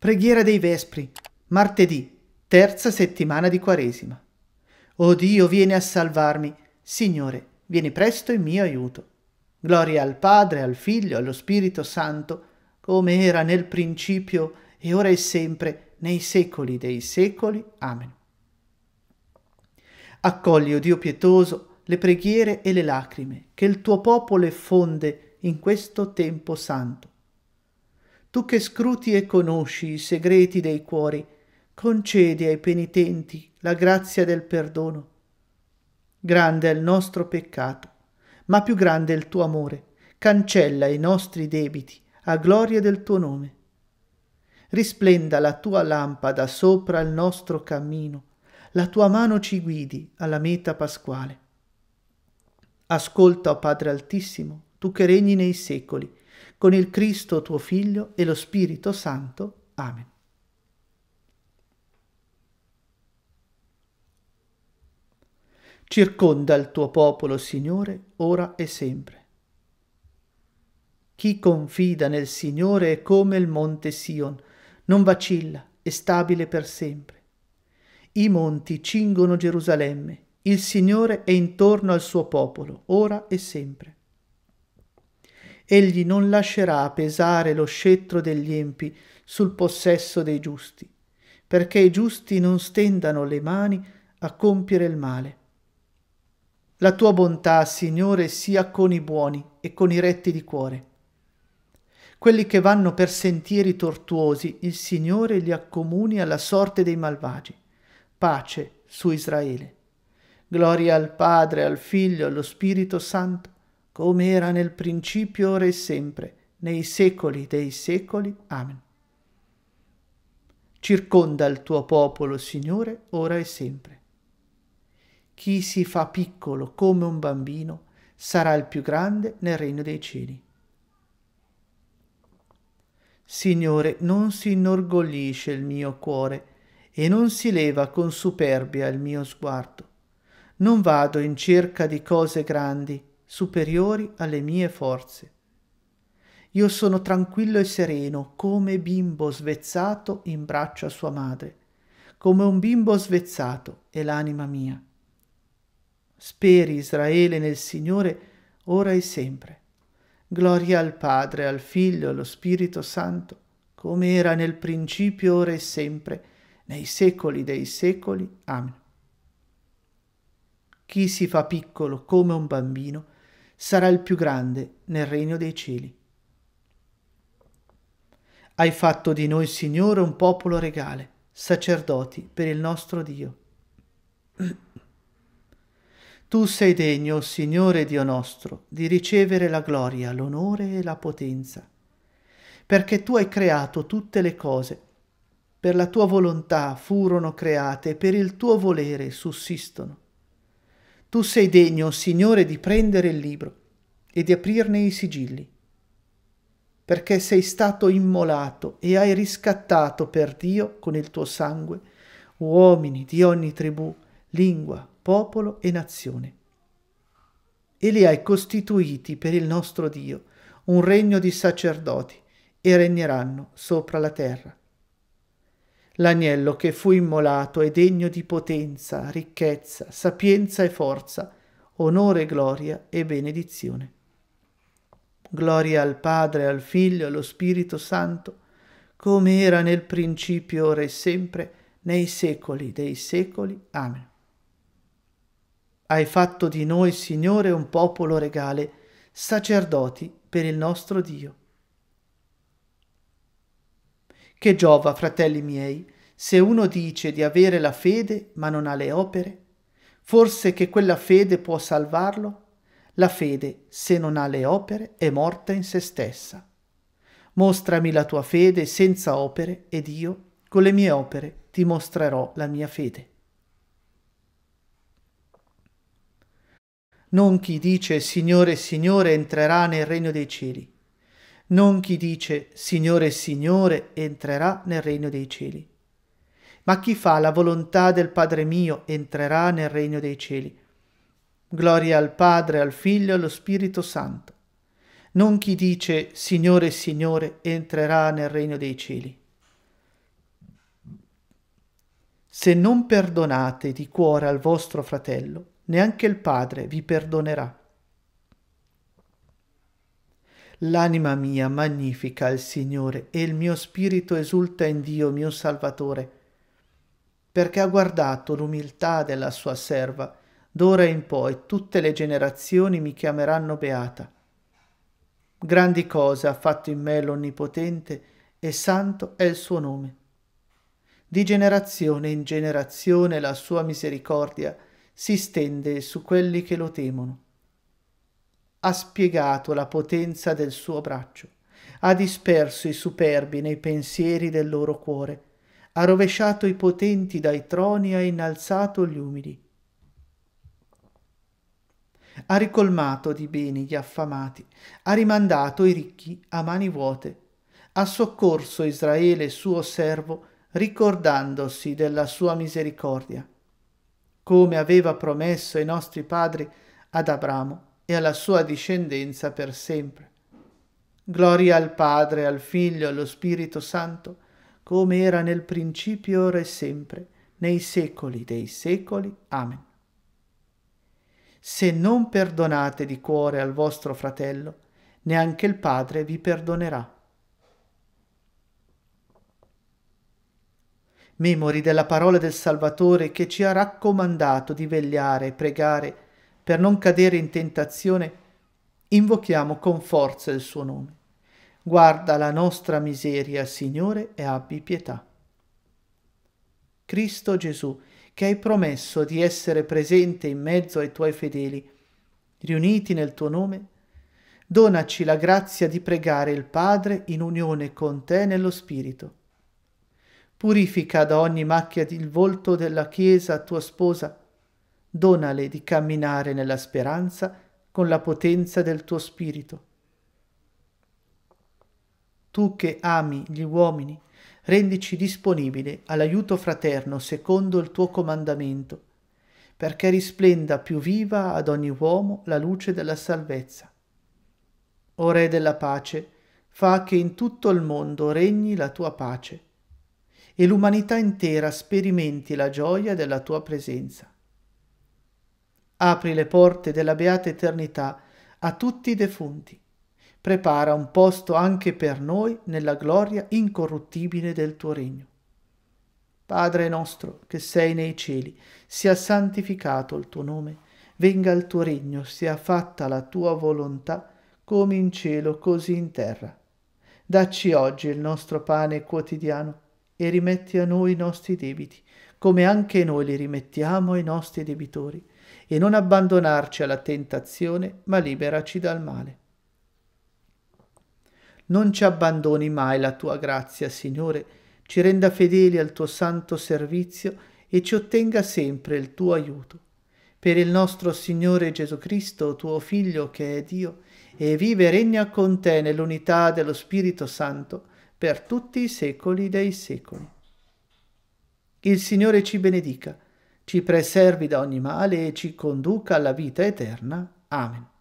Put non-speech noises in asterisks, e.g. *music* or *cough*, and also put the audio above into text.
Preghiera dei Vespri, martedì, terza settimana di Quaresima. O Dio, vieni a salvarmi. Signore, vieni presto in mio aiuto. Gloria al Padre, al Figlio, allo Spirito Santo, come era nel principio e ora e sempre, nei secoli dei secoli. Amen. Accogli, o oh Dio pietoso, le preghiere e le lacrime che il tuo popolo effonde in questo tempo santo tu che scruti e conosci i segreti dei cuori, concedi ai penitenti la grazia del perdono. Grande è il nostro peccato, ma più grande è il tuo amore. Cancella i nostri debiti, a gloria del tuo nome. Risplenda la tua lampada sopra il nostro cammino, la tua mano ci guidi alla meta pasquale. Ascolta, o Padre Altissimo, tu che regni nei secoli, con il Cristo tuo Figlio e lo Spirito Santo. Amen. Circonda il tuo popolo, Signore, ora e sempre. Chi confida nel Signore è come il monte Sion, non vacilla, è stabile per sempre. I monti cingono Gerusalemme, il Signore è intorno al suo popolo, ora e sempre egli non lascerà pesare lo scettro degli empi sul possesso dei giusti, perché i giusti non stendano le mani a compiere il male. La tua bontà, Signore, sia con i buoni e con i retti di cuore. Quelli che vanno per sentieri tortuosi, il Signore li accomuni alla sorte dei malvagi. Pace su Israele. Gloria al Padre, al Figlio, allo Spirito Santo come era nel principio, ora e sempre, nei secoli dei secoli. Amen. Circonda il tuo popolo, Signore, ora e sempre. Chi si fa piccolo come un bambino sarà il più grande nel regno dei cieli. Signore, non si inorgoglisce il mio cuore e non si leva con superbia il mio sguardo. Non vado in cerca di cose grandi, superiori alle mie forze. Io sono tranquillo e sereno, come bimbo svezzato in braccio a sua madre, come un bimbo svezzato è l'anima mia. Speri Israele nel Signore, ora e sempre. Gloria al Padre, al Figlio, e allo Spirito Santo, come era nel principio, ora e sempre, nei secoli dei secoli. Amen. Chi si fa piccolo come un bambino, sarà il più grande nel regno dei cieli. Hai fatto di noi, Signore, un popolo regale, sacerdoti per il nostro Dio. *clears throat* Tu sei degno, Signore Dio nostro, di ricevere la gloria, l'onore e la potenza, perché tu hai creato tutte le cose, per la tua volontà furono create, per il tuo volere sussistono. Tu sei degno, Signore, di prendere il libro e di aprirne i sigilli, perché sei stato immolato e hai riscattato per Dio con il tuo sangue uomini di ogni tribù, lingua, popolo e nazione. E li hai costituiti per il nostro Dio un regno di sacerdoti e regneranno sopra la terra l'agnello che fu immolato è degno di potenza, ricchezza, sapienza e forza, onore, gloria e benedizione. Gloria al Padre, al Figlio, e allo Spirito Santo, come era nel principio, ora e sempre, nei secoli dei secoli. Amen. Hai fatto di noi, Signore, un popolo regale, sacerdoti per il nostro Dio che giova, fratelli miei, se uno dice di avere la fede ma non ha le opere? Forse che quella fede può salvarlo? La fede, se non ha le opere, è morta in se stessa. Mostrami la tua fede senza opere ed io, con le mie opere, ti mostrerò la mia fede. Non chi dice Signore, Signore entrerà nel regno dei cieli, non chi dice Signore, e Signore entrerà nel regno dei cieli, ma chi fa la volontà del Padre mio entrerà nel regno dei cieli. Gloria al Padre, al Figlio e allo Spirito Santo. Non chi dice Signore, e Signore entrerà nel regno dei cieli. Se non perdonate di cuore al vostro fratello, neanche il Padre vi perdonerà. L'anima mia magnifica il Signore e il mio spirito esulta in Dio mio Salvatore, perché ha guardato l'umiltà della sua serva. D'ora in poi tutte le generazioni mi chiameranno beata. Grandi cose ha fatto in me l'Onnipotente e santo è il suo nome. Di generazione in generazione la sua misericordia si stende su quelli che lo temono ha spiegato la potenza del suo braccio, ha disperso i superbi nei pensieri del loro cuore, ha rovesciato i potenti dai troni e ha innalzato gli umili. Ha ricolmato di beni gli affamati, ha rimandato i ricchi a mani vuote, ha soccorso Israele suo servo ricordandosi della sua misericordia, come aveva promesso ai nostri padri ad Abramo e alla sua discendenza per sempre. Gloria al Padre, al Figlio, allo Spirito Santo, come era nel principio, ora e sempre, nei secoli dei secoli. Amen. Se non perdonate di cuore al vostro fratello, neanche il Padre vi perdonerà. Memori della parola del Salvatore che ci ha raccomandato di vegliare e pregare per non cadere in tentazione, invochiamo con forza il suo nome. Guarda la nostra miseria, Signore, e abbi pietà. Cristo Gesù, che hai promesso di essere presente in mezzo ai tuoi fedeli, riuniti nel tuo nome, donaci la grazia di pregare il Padre in unione con te nello Spirito. Purifica da ogni macchia il volto della Chiesa, tua sposa, donale di camminare nella speranza con la potenza del tuo spirito. Tu che ami gli uomini, rendici disponibile all'aiuto fraterno secondo il tuo comandamento, perché risplenda più viva ad ogni uomo la luce della salvezza. O Re della pace, fa che in tutto il mondo regni la tua pace e l'umanità intera sperimenti la gioia della tua presenza. Apri le porte della beata eternità a tutti i defunti. Prepara un posto anche per noi nella gloria incorruttibile del tuo regno. Padre nostro che sei nei cieli, sia santificato il tuo nome, venga il tuo regno, sia fatta la tua volontà, come in cielo, così in terra. Dacci oggi il nostro pane quotidiano e rimetti a noi i nostri debiti, come anche noi li rimettiamo ai nostri debitori e non abbandonarci alla tentazione, ma liberaci dal male. Non ci abbandoni mai la tua grazia, Signore, ci renda fedeli al tuo santo servizio e ci ottenga sempre il tuo aiuto. Per il nostro Signore Gesù Cristo, tuo Figlio, che è Dio, e vive e regna con te nell'unità dello Spirito Santo per tutti i secoli dei secoli. Il Signore ci benedica ci preservi da ogni male e ci conduca alla vita eterna. Amen.